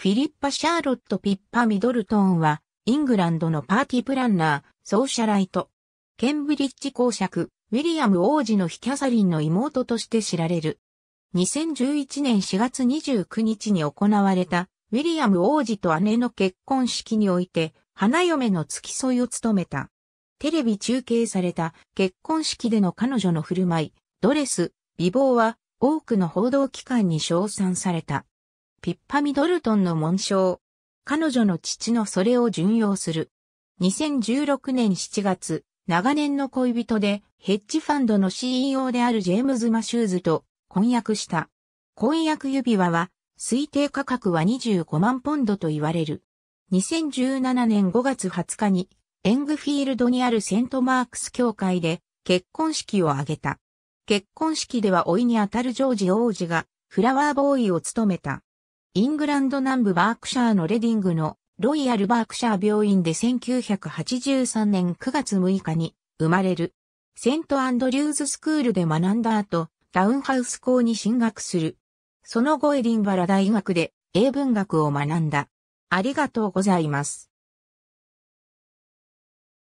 フィリッパ・シャーロット・ピッパ・ミドルトーンは、イングランドのパーティープランナー、ソーシャライト。ケンブリッジ公爵、ウィリアム王子のヒキャサリンの妹として知られる。2011年4月29日に行われた、ウィリアム王子と姉の結婚式において、花嫁の付き添いを務めた。テレビ中継された結婚式での彼女の振る舞い、ドレス、美貌は多くの報道機関に称賛された。ピッパ・ミドルトンの紋章。彼女の父のそれを順用する。2016年7月、長年の恋人でヘッジファンドの CEO であるジェームズ・マシューズと婚約した。婚約指輪は推定価格は25万ポンドと言われる。2017年5月20日にエングフィールドにあるセントマークス教会で結婚式を挙げた。結婚式では老いにあたるジョージ王子がフラワーボーイを務めた。イングランド南部バークシャーのレディングのロイヤルバークシャー病院で1983年9月6日に生まれる。セントアンドリューズスクールで学んだ後、ダウンハウス校に進学する。その後エディンバラ大学で英文学を学んだ。ありがとうございます。